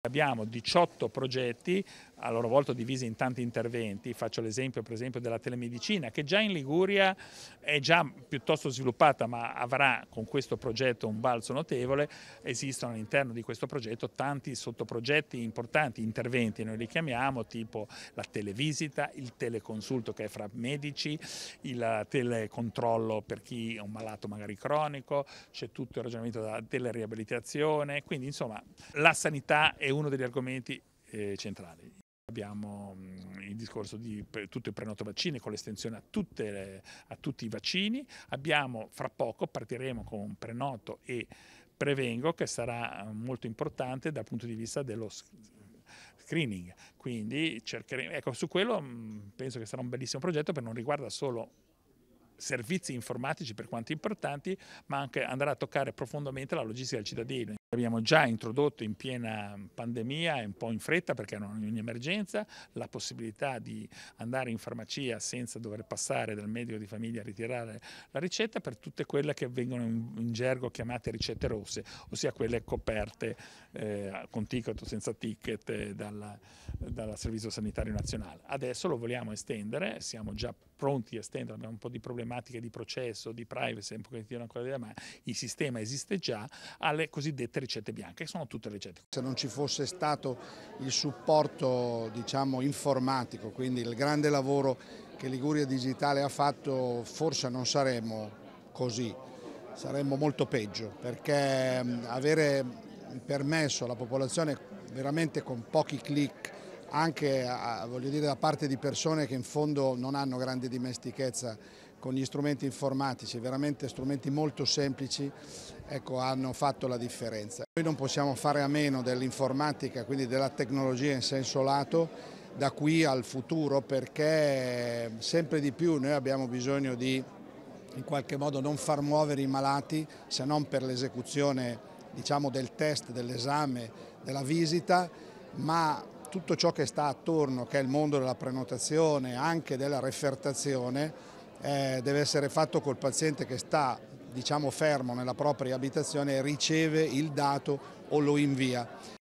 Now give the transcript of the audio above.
Abbiamo 18 progetti a loro volta divisi in tanti interventi, faccio l'esempio per esempio della telemedicina che già in Liguria è già piuttosto sviluppata ma avrà con questo progetto un balzo notevole, esistono all'interno di questo progetto tanti sottoprogetti importanti, interventi noi li chiamiamo tipo la televisita, il teleconsulto che è fra medici, il telecontrollo per chi è un malato magari cronico, c'è tutto il ragionamento della teleriabilitazione, quindi insomma la sanità è uno degli argomenti eh, centrali. Abbiamo mm, il discorso di tutto il prenoto prenotovaccine con l'estensione a, a, tutti i vaccini. Abbiamo fra poco, partiremo con un prenoto e prevengo che sarà eh, molto importante dal punto di vista dello screening. Quindi cercheremo, ecco su quello mm, penso che sarà un bellissimo progetto perché non riguarda solo servizi informatici per quanto importanti, ma anche andrà a toccare profondamente la logistica del cittadino. Abbiamo già introdotto in piena pandemia un po' in fretta perché era un'emergenza la possibilità di andare in farmacia senza dover passare dal medico di famiglia a ritirare la ricetta per tutte quelle che vengono in, gergo chiamate ricette rosse, ossia quelle coperte eh, con ticket o senza ticket eh, dal, dal Servizio Sanitario Nazionale. Adesso lo vogliamo estendere, siamo già pronti a estendere, abbiamo un po' di problematiche di processo, di privacy, un pochettino ancora da ma il sistema esiste già alle cosiddette queste ricette bianche, sono tutte ricette. Se non ci fosse stato il supporto diciamo, informatico, quindi il grande lavoro che Liguria Digitale ha fatto, forse non saremmo così, saremmo molto peggio, perché mm, avere permesso alla popolazione veramente con pochi clic, anche a, dire, da parte di persone che in fondo non hanno grande dimestichezza con gli strumenti informatici, veramente strumenti molto semplici, ecco, hanno fatto la differenza. Noi non possiamo fare a meno dell'informatica, quindi della tecnologia in senso lato, da qui al futuro perché sempre di più noi abbiamo bisogno di in qualche modo non far muovere i malati se non per l'esecuzione diciamo, del test, dell'esame, della visita, ma tutto ciò che sta attorno, che è il mondo della prenotazione, anche della refertazione, eh, deve essere fatto col paziente che sta diciamo, fermo nella propria abitazione e riceve il dato o lo invia.